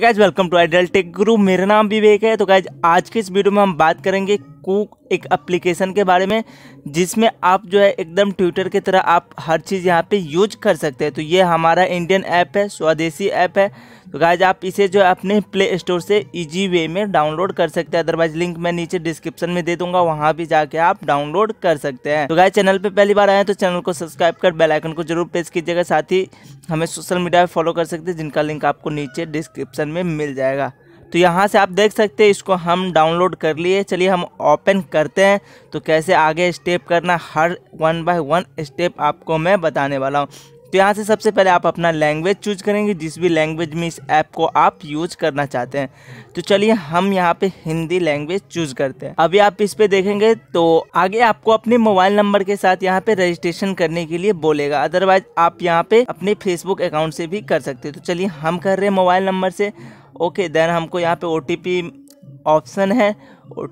guys welcome to idol tech guru मेरा नाम विवेक है तो गाइज आज के इस वीडियो में हम बात करेंगे कुक एक एप्लीकेशन के बारे में जिसमें आप जो है एकदम ट्विटर की तरह आप हर चीज़ यहाँ पे यूज कर सकते हैं तो ये हमारा इंडियन ऐप है स्वदेशी ऐप है तो गाइज आप इसे जो है अपने प्ले स्टोर से इजी वे में डाउनलोड कर सकते हैं अदरवाइज लिंक मैं नीचे डिस्क्रिप्शन में दे दूंगा वहाँ भी जाके आप डाउनलोड कर सकते हैं तो गाय चैनल पर पहली बार आए तो चैनल को सब्सक्राइब कर बेलाइकन को जरूर प्रेस कीजिएगा साथ ही हमें सोशल मीडिया पर फॉलो कर सकते हैं जिनका लिंक आपको नीचे डिस्क्रिप्शन में मिल जाएगा तो यहाँ से आप देख सकते हैं इसको हम डाउनलोड कर लिए चलिए हम ओपन करते हैं तो कैसे आगे स्टेप करना हर वन बाय वन स्टेप आपको मैं बताने वाला हूँ तो यहाँ से सबसे पहले आप अपना लैंग्वेज चूज करेंगे जिस भी लैंग्वेज में इस ऐप को आप यूज करना चाहते हैं तो चलिए हम यहाँ पे हिंदी लैंग्वेज चूज करते हैं अभी आप इस पे देखेंगे तो आगे आपको अपने मोबाइल नंबर के साथ यहाँ पे रजिस्ट्रेशन करने के लिए बोलेगा अदरवाइज आप यहाँ पे अपने फेसबुक अकाउंट से भी कर सकते हैं तो चलिए हम कर रहे हैं मोबाइल नंबर से ओके देन हमको यहाँ पे ओ ऑप्शन है ओ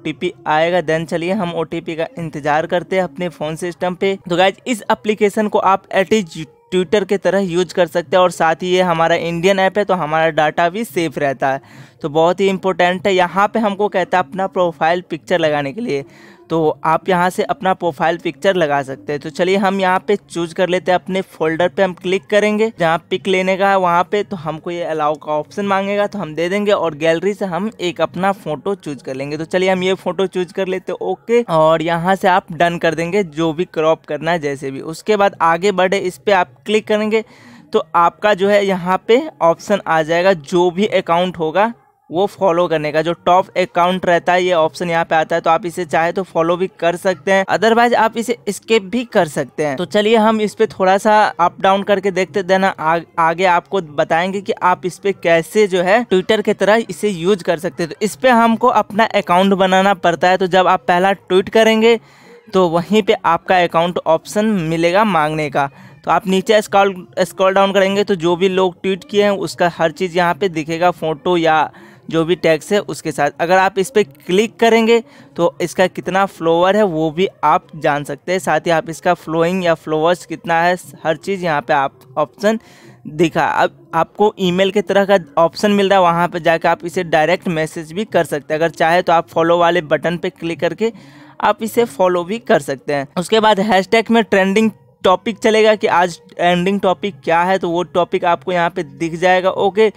आएगा देन चलिए हम ओ का इंतजार करते हैं अपने फ़ोन सिस्टम पे तो गाइज इस एप्लीकेशन को आप एट ट्विटर के तरह यूज कर सकते हैं और साथ ही ये हमारा इंडियन ऐप है तो हमारा डाटा भी सेफ रहता है तो बहुत ही इंपॉर्टेंट है यहाँ पे हमको कहता है अपना प्रोफाइल पिक्चर लगाने के लिए तो आप यहाँ से अपना प्रोफाइल पिक्चर लगा सकते हैं तो चलिए हम यहाँ पे चूज कर लेते हैं अपने फोल्डर पे हम क्लिक करेंगे जहाँ पिक लेने का है वहाँ पे तो हमको ये अलाउ का ऑप्शन मांगेगा तो हम दे देंगे और गैलरी से हम एक अपना फोटो चूज कर लेंगे तो चलिए हम ये फोटो चूज कर लेते ओके और यहाँ से आप डन कर देंगे जो भी क्रॉप करना है जैसे भी उसके बाद आगे बढ़े इस पर आप क्लिक करेंगे तो आपका जो है यहाँ पे ऑप्शन आ जाएगा जो भी अकाउंट होगा वो फॉलो करने का जो टॉप अकाउंट रहता है ये ऑप्शन यहाँ पे आता है तो आप इसे चाहे तो फॉलो भी कर सकते हैं अदरवाइज आप इसे स्केप भी कर सकते हैं तो चलिए हम इस पर थोड़ा सा अप डाउन करके देखते देना आग, आगे आपको बताएंगे कि आप इस पे कैसे जो है ट्विटर की तरह इसे यूज कर सकते हैं तो इस पे हमको अपना अकाउंट बनाना पड़ता है तो जब आप पहला ट्वीट करेंगे तो वहीं पे आपका अकाउंट ऑप्शन मिलेगा मांगने का तो आप नीचे स्क्रॉल स्क्रॉल डाउन करेंगे तो जो भी लोग ट्वीट किए हैं उसका हर चीज़ यहाँ पे दिखेगा फ़ोटो या जो भी टैक्स है उसके साथ अगर आप इस पर क्लिक करेंगे तो इसका कितना फ्लोवर है वो भी आप जान सकते हैं साथ ही आप इसका फ्लोइंग या फ्लोवर्स कितना है हर चीज़ यहाँ पे आप ऑप्शन दिखा अब आपको ईमेल के तरह का ऑप्शन मिल रहा है वहाँ पर जाकर आप इसे डायरेक्ट मैसेज भी कर सकते हैं अगर चाहे तो आप फॉलो वाले बटन पर क्लिक करके आप इसे फॉलो भी कर सकते हैं उसके बाद हैशटैग में ट्रेंडिंग टॉपिक चलेगा कि आज एंडिंग टॉपिक क्या है तो वो टॉपिक आपको यहाँ पे दिख जाएगा ओके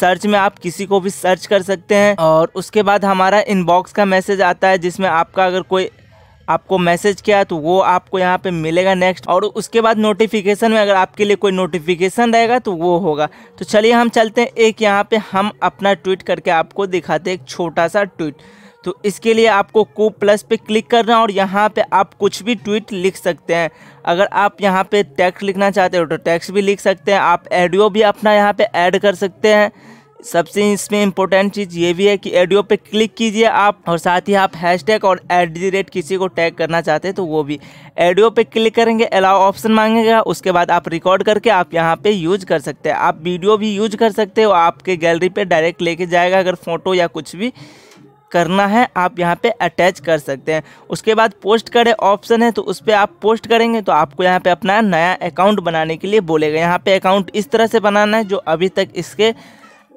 सर्च में आप किसी को भी सर्च कर सकते हैं और उसके बाद हमारा इनबॉक्स का मैसेज आता है जिसमें आपका अगर कोई आपको मैसेज किया तो वो आपको यहाँ पे मिलेगा नेक्स्ट और उसके बाद नोटिफिकेशन में अगर आपके लिए कोई नोटिफिकेशन रहेगा तो वो होगा तो चलिए हम चलते हैं एक यहाँ पे हम अपना ट्वीट करके आपको दिखाते हैं एक छोटा सा ट्वीट तो इसके लिए आपको को प्लस पे क्लिक करना और यहाँ पे आप कुछ भी ट्वीट लिख सकते हैं अगर आप यहाँ पे टैक्स लिखना चाहते हो तो टैक्स भी लिख सकते हैं आप एडियो भी अपना यहाँ पे ऐड कर सकते हैं सबसे इसमें इम्पोर्टेंट चीज़ ये भी है कि एडियो पे क्लिक कीजिए आप और साथ ही आप हैशटैग और एट दी रेट किसी को टैग करना चाहते हैं तो वो भी एडियो पे क्लिक करेंगे अलाउ ऑप्शन मांगेगा उसके बाद आप रिकॉर्ड करके आप यहाँ पे यूज कर सकते हैं आप वीडियो भी यूज कर सकते हो आपके गैलरी पे डायरेक्ट लेके जाएगा अगर फोटो या कुछ भी करना है आप यहाँ पे अटैच कर सकते हैं उसके बाद पोस्ट करें ऑप्शन है तो उस पर आप पोस्ट करेंगे तो आपको यहाँ पे अपना नया अकाउंट बनाने के लिए बोलेगा यहाँ पे अकाउंट इस तरह से बनाना है जो अभी तक इसके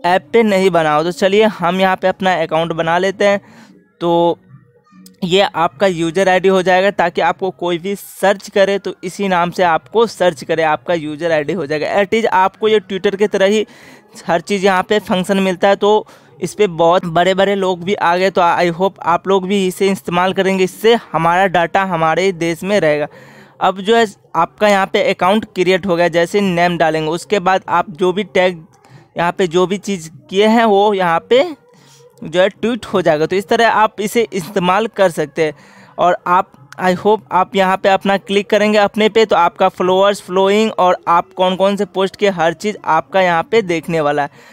ऐप पे नहीं बना हो तो चलिए हम यहाँ पे अपना अकाउंट बना लेते हैं तो ये आपका यूज़र आई हो जाएगा ताकि आपको कोई भी सर्च करे तो इसी नाम से आपको सर्च करे आपका यूज़र आई हो जाएगा एट इज़ आपको ये ट्विटर की तरह ही हर चीज़ यहाँ पर फंक्शन मिलता है तो इस पर बहुत बड़े बड़े लोग भी आ गए तो आई होप आप लोग भी इसे इस्तेमाल करेंगे इससे हमारा डाटा हमारे देश में रहेगा अब जो है आपका यहाँ पे अकाउंट क्रिएट हो गया जैसे नेम डालेंगे उसके बाद आप जो भी टैग यहाँ पे जो भी चीज़ किए हैं वो यहाँ पे जो है ट्वीट हो जाएगा तो इस तरह आप इसे इस्तेमाल कर सकते हैं और आप आई होप आप यहाँ पे अपना क्लिक करेंगे अपने पे तो आपका फ्लोअर्स फ्लोइंग और आप कौन कौन से पोस्ट के हर चीज़ आपका यहाँ पर देखने वाला है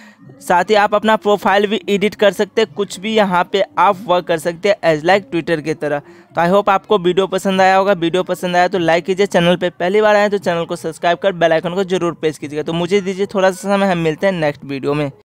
साथ ही आप अपना प्रोफाइल भी एडिट कर सकते हैं कुछ भी यहाँ पे आप वर्क कर सकते हैं एज लाइक ट्विटर की तरह तो आई होप आपको वीडियो पसंद आया होगा वीडियो पसंद आया तो लाइक कीजिए चैनल पे पहली बार आए तो चैनल को सब्सक्राइब कर बेल आइकन को जरूर प्रेस कीजिएगा तो मुझे दीजिए थोड़ा सा समय हम मिलते हैं नेक्स्ट वीडियो में